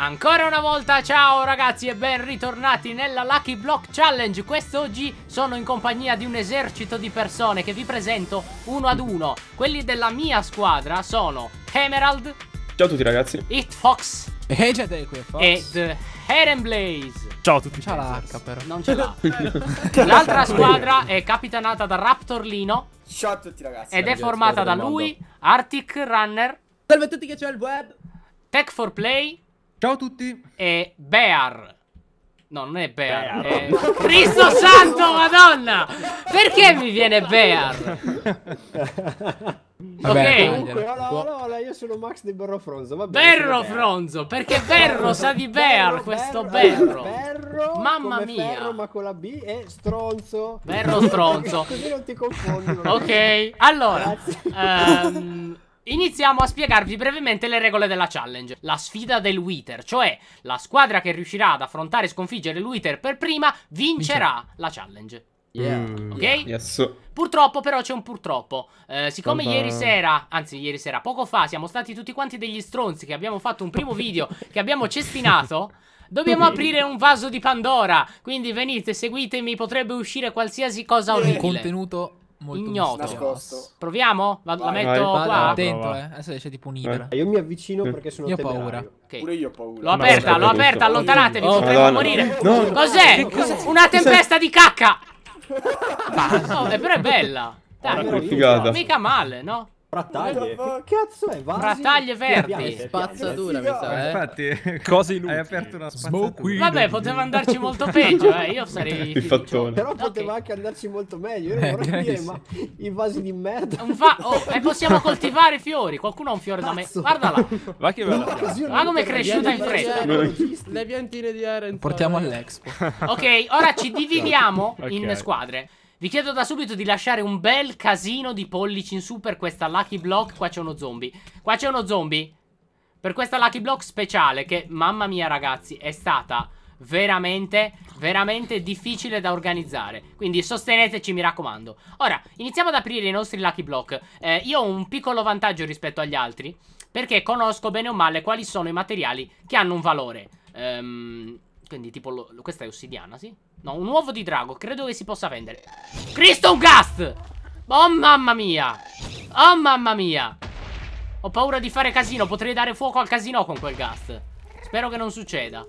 Ancora una volta ciao ragazzi e ben ritornati nella Lucky Block Challenge Quest'oggi sono in compagnia di un esercito di persone che vi presento uno ad uno Quelli della mia squadra sono Emerald Ciao a tutti ragazzi Hitfox E eh, già te qui Fox Ed Herenblaze Ciao a tutti C'ha la H però Non ce l'ha L'altra squadra è capitanata da Raptor Lino Ciao a tutti ragazzi Ed è formata da lui, Arctic Runner Salve a tutti che c'è il web Tech 4 Play Ciao a tutti. E Bear. No, non è Bear. Bear. È... Cristo santo, madonna! Perché mi viene Bear? Vabbè, ok, comunque, allora, hola, io sono Max di Berro Fronzo. Vabbè, Berro Fronzo, perché Berro sa di Bear, berro, questo eh, Berro. berro Mamma mia. Ferro, ma con la B è stronzo. Berro stronzo. Così non ti confondi. ok, allora. Um, Iniziamo a spiegarvi brevemente le regole della challenge, la sfida del Wither, cioè la squadra che riuscirà ad affrontare e sconfiggere il Wither per prima vincerà la challenge. Yeah. Mm. Ok? Yes. Purtroppo però c'è un purtroppo. Eh, siccome Tanta... ieri sera, anzi ieri sera, poco fa, siamo stati tutti quanti degli stronzi che abbiamo fatto un primo video che abbiamo cestinato... Dobbiamo aprire un vaso di Pandora. Quindi venite, seguitemi, potrebbe uscire qualsiasi cosa orribile. Un contenuto molto ignoto. Nascosto. Proviamo? La, la metto vai. qua? Attento, eh. Adesso esce tipo un eh. Io mi avvicino perché sono io ho Paura. Okay. Pure io ho paura. L'ho aperta, l'ho aperta, allontanatevi, oh, potremmo morire. No, no. Cos'è? Una tempesta di cacca! no, però è bella. Dai, mica male, no? Frattaglie. Che cazzo è? Vasi? Frattaglie verdi. Spazzatura, mi sa. Eh. Infatti, cose inutili. Hai aperto una spazzatura. Vabbè, poteva andarci molto peggio, eh. Io sarei. Il fattone. Però poteva anche andarci molto meglio. Io non eh, vorrei dire, ma i vasi di merda. Oh, e possiamo coltivare fiori. Qualcuno ha un fiore da me. Guarda là. Va che bella. Ma come è cresciuta in fretta. Le piantine di Aaron. Portiamo all'expo. Ok, ora ci dividiamo in squadre. Vi chiedo da subito di lasciare un bel casino di pollici in su per questa Lucky Block. Qua c'è uno zombie. Qua c'è uno zombie. Per questa Lucky Block speciale che, mamma mia ragazzi, è stata veramente, veramente difficile da organizzare. Quindi sosteneteci, mi raccomando. Ora, iniziamo ad aprire i nostri Lucky Block. Eh, io ho un piccolo vantaggio rispetto agli altri, perché conosco bene o male quali sono i materiali che hanno un valore. Ehm... Quindi tipo lo, questa è ossidiana, sì? No, un uovo di drago, credo che si possa vendere Cristo gast! Oh mamma mia Oh mamma mia Ho paura di fare casino, potrei dare fuoco al casino con quel gas. Spero che non succeda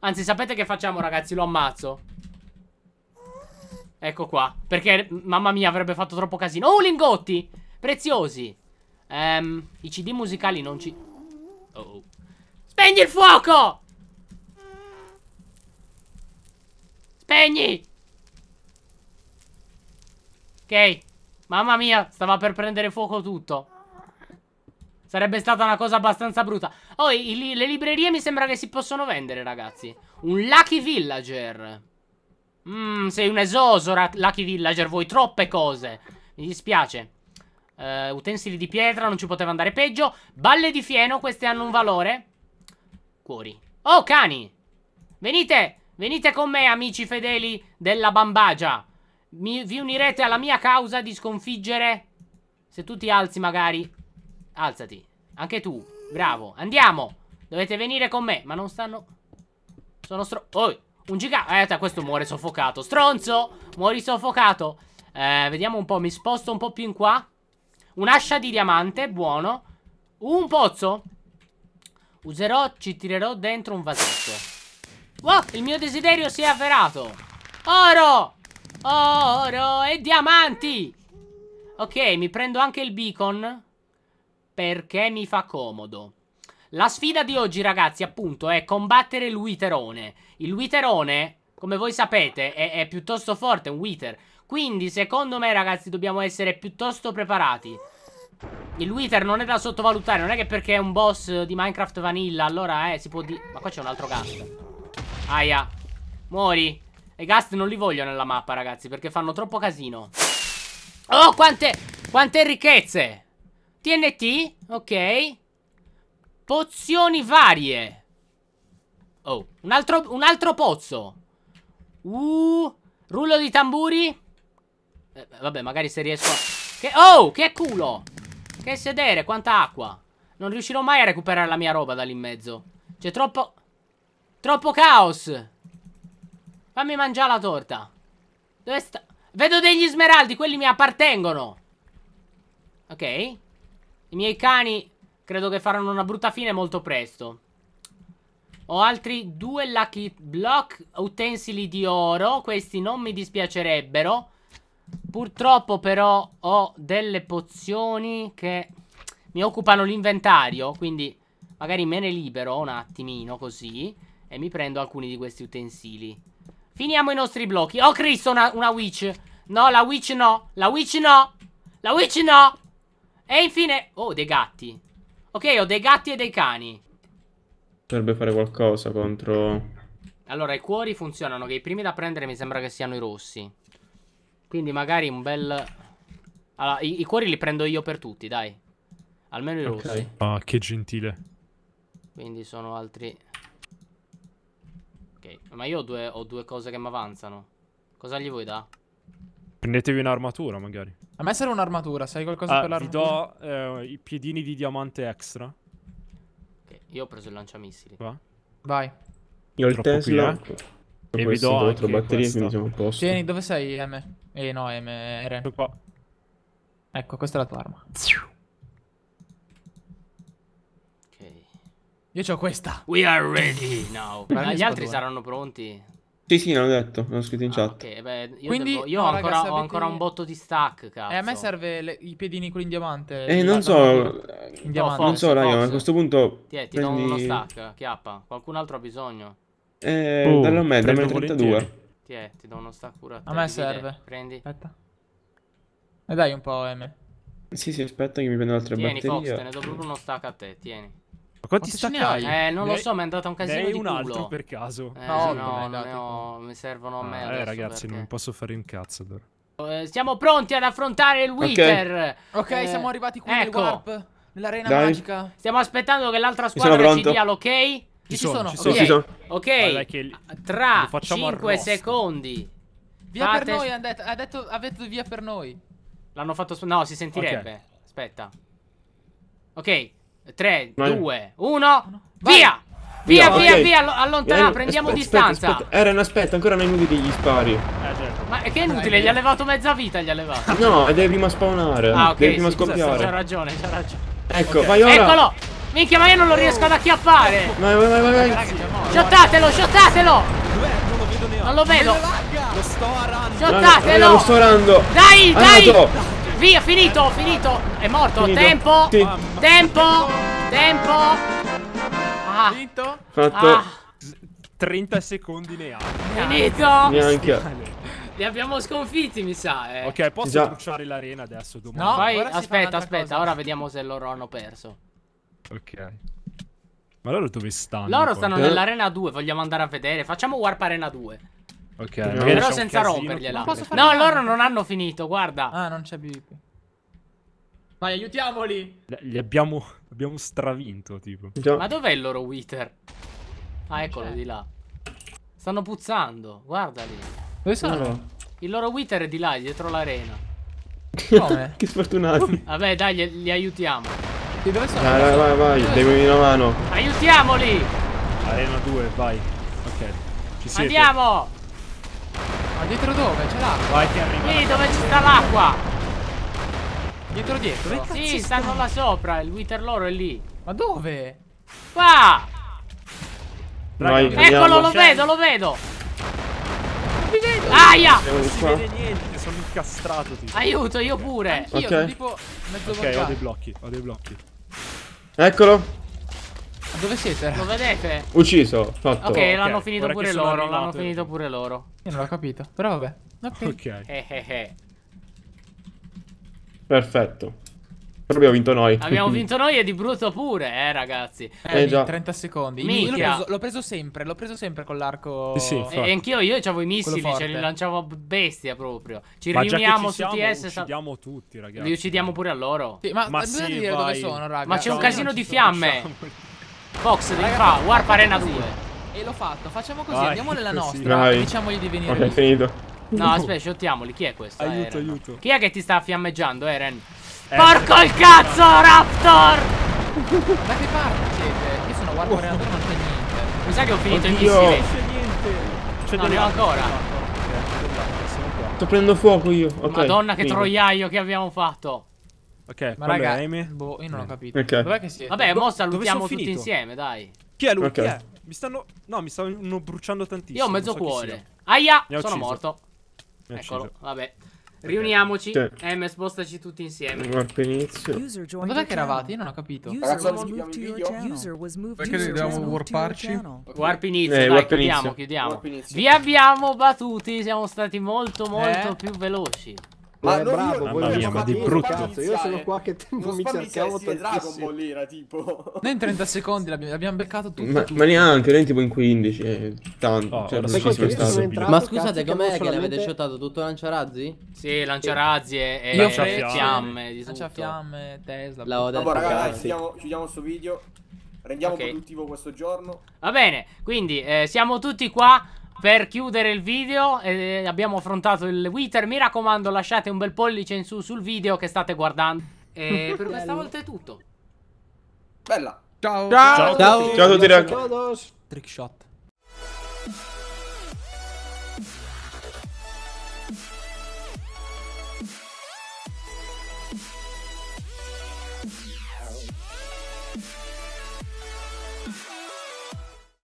Anzi, sapete che facciamo ragazzi? Lo ammazzo Ecco qua Perché, mamma mia, avrebbe fatto troppo casino Oh, lingotti! Preziosi um, I cd musicali non ci... Oh, oh. Spegni il fuoco! Spegni! Ok. Mamma mia, stava per prendere fuoco tutto. Sarebbe stata una cosa abbastanza brutta. Oh, i, le librerie mi sembra che si possono vendere, ragazzi. Un Lucky Villager. Mmm, sei un esoso, Lucky Villager. Vuoi troppe cose. Mi dispiace. Uh, utensili di pietra, non ci poteva andare peggio. Balle di fieno, queste hanno un valore. Cuori. Oh, cani! Venite! Venite con me, amici fedeli della bambagia. Mi, vi unirete alla mia causa di sconfiggere. Se tu ti alzi, magari. Alzati. Anche tu. Bravo. Andiamo. Dovete venire con me. Ma non stanno... Sono stro... Oh, un gigante. Eh, questo muore soffocato. Stronzo! Muori soffocato. Eh, vediamo un po'. Mi sposto un po' più in qua. Un'ascia di diamante. Buono. Un pozzo. Userò... Ci tirerò dentro un vasetto. Wow, il mio desiderio si è avverato. Oro! Oro e diamanti! Ok, mi prendo anche il beacon. Perché mi fa comodo. La sfida di oggi, ragazzi, appunto, è combattere il Witherone. Il Witherone, come voi sapete, è, è piuttosto forte, un Wither. Quindi, secondo me, ragazzi, dobbiamo essere piuttosto preparati. Il Wither non è da sottovalutare, non è che perché è un boss di Minecraft Vanilla, allora, eh, si può dire... Ma qua c'è un altro gas. Aia. Muori. I gas non li voglio nella mappa, ragazzi, perché fanno troppo casino. Oh, quante, quante ricchezze. TNT, ok. Pozioni varie. Oh, un altro, un altro pozzo. Uh, rullo di tamburi. Eh, vabbè, magari se riesco... Che, oh, che culo. Che sedere, quanta acqua. Non riuscirò mai a recuperare la mia roba da lì in mezzo. C'è troppo... Troppo caos. Fammi mangiare la torta. Dove sta? Vedo degli smeraldi, quelli mi appartengono. Ok. I miei cani credo che faranno una brutta fine molto presto. Ho altri due lucky block utensili di oro. Questi non mi dispiacerebbero. Purtroppo però ho delle pozioni che mi occupano l'inventario. Quindi magari me ne libero un attimino così. E mi prendo alcuni di questi utensili. Finiamo i nostri blocchi. Oh, Cristo, una, una witch. No, la witch no. La witch no. La witch no. E infine... Oh, dei gatti. Ok, ho dei gatti e dei cani. Dovrebbe fare qualcosa contro... Allora, i cuori funzionano, che i primi da prendere mi sembra che siano i rossi. Quindi magari un bel... Allora, i, i cuori li prendo io per tutti, dai. Almeno i okay. rossi. Ah, che gentile. Quindi sono altri... Ok, ma io ho due, ho due cose che mi avanzano. Cosa gli vuoi da? Prendetevi un'armatura, magari. A me serve un'armatura, sai qualcosa ah, per l'armatura? Vi do eh, i piedini di diamante extra. Ok, io ho preso il lanciamissili. Va? Vai. Io ho il Tesla. Qui, eh. E vi do anche batterie, quindi siamo a posto. Tieni, dove sei, M? Eh no, M, R. Ecco qua. Ecco, questa è la tua arma. Io ho questa. We are ready now. Ma ah, gli altri saranno pronti. Sì, sì, l'hanno detto, l'hanno scritto in ah, chat. beh, io, quindi, devo, io ho, ancora, ho ancora un botto di stack, cazzo. Eh, e a me serve le, i piedini con in diamante. Eh, non esatto. so, in diamante. non so, raga, a questo punto... Ti, ti prendi... do uno stack, chiappa. Qualcun altro ha bisogno? Eh, oh, dallo a me, dammi 32. Ti, è, eh, ti do uno stack pure a te. A me serve. Prendi. Aspetta. E eh, dai un po', M. Sì, sì, aspetta che mi prendo altre tieni, batterie. Tieni, Fox, te ne do proprio uno stack a te, tieni. Quanti, Quanti stacchi hai? Eh, non lo so, mi è andata un casino di un culo. un altro per caso. Eh, no, no, no, mi servono a me ah, Eh, ragazzi, perché... non posso fare un cazzo allora. Eh, siamo pronti ad affrontare il Wither. Ok, okay eh, siamo arrivati qui ecco. nel warp, nell'arena magica. Stiamo aspettando che l'altra squadra ci dia l'ok. Ci, ci sono, ci sono. Ok, ci sono. Ok, tra 5 secondi. Via Fate... per noi, ha detto, ha detto, ha detto via per noi. L'hanno fatto su... No, si sentirebbe. Okay. Aspetta. Ok, 3, 2, 1, via! Via, via, okay. via, via allontana, prendiamo aspetta, distanza. Aspetta, Eren, aspetta, ancora non è inutile gli spari. Eh, certo. Ma che è inutile, gli ha levato mezza vita, gli ha levato. No, deve prima spawnare. Ah, ok. Devi prima sì, scoppiare. C'ha ragione, c'ha ragione. Ecco, okay. vai ora. Eccolo! Minchia, ma io non lo oh. riesco ad acchiappare. Vai, vai, vai, vai. Shottatelo, shottatelo. Eh, non lo vedo. Lo sto arando. Shottatelo. Lo sto arando. Dai, dai. Arrato. Via, finito, finito. È morto. Finito. Tempo. Sì. Tempo. Tempo. Ah. Finito. Fatto. Ah. 30 secondi ha. Finito. Neanche. Li abbiamo sconfitti, mi sa. Eh. Ok, posso Già. bruciare l'arena adesso domani. No, Vai, aspetta, aspetta, cosa. ora vediamo se loro hanno perso. Ok. Ma loro dove stanno? Loro poi? stanno eh? nell'arena 2, vogliamo andare a vedere. Facciamo warp arena 2. Ok, magari però senza rompergliela. No, loro non hanno finito, guarda. Ah, non c'è PvP. Vai, aiutiamoli. Li abbiamo, abbiamo stravinto, tipo. Ma dov'è il loro Wither? Ah, eccolo di là. Stanno puzzando, guardali. Dove sono? No. Il loro Wither è di là, dietro l'arena. Come? che sfortunati. Vabbè, dai, li, li aiutiamo. Sì, dove sono? Dai, dai, vai, vai, vai, dammi una mano. Aiutiamoli! Arena 2, vai. Ok. Ci siete. Andiamo! Dietro dove? C'è l'acqua. Vai, ti arriva. Lì dove ci sta l'acqua. Dietro dietro? Sì, stanno, là sopra. Il Wither loro è lì. Ma dove? Qua. Vai, Eccolo, lo vedo, lo vedo. Non mi vedo. Aia. Non si vede niente, sono incastrato. Tipo. Aiuto, io pure. Anch'io okay. sono tipo mezzo Ok, ho dei blocchi, ho dei blocchi. Eccolo. Dove siete? Lo vedete? Ucciso, fatto. Ok, okay. l'hanno finito Ora pure loro, l'hanno finito diciamo. pure loro. Io non l'ho capito, però vabbè. Ok. okay. Eh, eh, eh. Perfetto. Però abbiamo vinto noi. Abbiamo vinto noi e di brutto pure, eh, ragazzi. Eh, eh già. 30 secondi. Io l'ho preso, preso, sempre, l'ho preso sempre con l'arco. Eh, sì, sì, e eh, anch'io, io avevo i missili, ce li lanciavo bestia proprio. Ci ma riuniamo ci su siamo, TS. Li uccidiamo tutti, ragazzi. Li uccidiamo pure a loro. Sì, ma, ma sì, dire dove sono, ragazzi. Ma c'è un casino di fiamme. Box devi fa Warp Arena 2 E l'ho fatto Facciamo così Vai, Andiamo nella nostra Dai. Diciamogli di venire Ok No aspetta Sciottiamoli Chi è questo? Aiuto Eren? Eh, aiuto Chi è che ti sta fiammeggiando Eren? Eh, eh. Porco il cazzo Raptor Da che parte siete? Io sono Warp Arena 2 Non c'è niente Mi sa che ho finito Oddio. in Non C'è niente No ne ho ancora Sto prendendo fuoco io okay, Madonna che finito. troiaio che abbiamo fatto Ok, ma raga, è Amy. Boh, io non ho capito. Okay. Dov'è che siete? Vabbè, Do mo salutiamo tutti insieme, dai. Chi è lui? Okay. Chi è? Mi stanno... No, mi stanno bruciando tantissimo. Io ho mezzo so cuore. Aia, sono morto. Eccolo, vabbè. Riuniamoci, okay. M, spostaci tutti insieme. Guarda inizio. Dov'è che eravate? Io non ho capito. Perché dobbiamo warparci? Warp inizio, eh, dai, warp chiudiamo, inizio. chiudiamo. Warp inizio. Vi abbiamo battuti, siamo stati molto molto eh? più veloci. Ma eh, bravo, io, mia, ma di brutto. Cazzo, io sono qua che tempo mi cercavo di Dragon Ball l'ira, tipo. Noi in 30 secondi l'abbiamo, beccato tutto. Ma, tutto. ma neanche, noi tipo in 15. Eh, tanto, oh, cioè, non ci sono Entrato, ma scusate, com'è che l'avete shotato tutto lanciarazzi? Sì, lanciarazzi e, e, e fiamme. Lanciafiamme, Tesla. La Vabbè, ragazzi, chiudiamo questo video. Rendiamo okay. produttivo questo giorno. Va bene, quindi eh, siamo tutti qua per chiudere il video eh, abbiamo affrontato il Wither. Mi raccomando, lasciate un bel pollice in su sul video che state guardando. E eh, per questa volta è tutto. Bella. Ciao. Ciao, Ciao a tutti, Ciao a tutti ragazzi. Trickshot.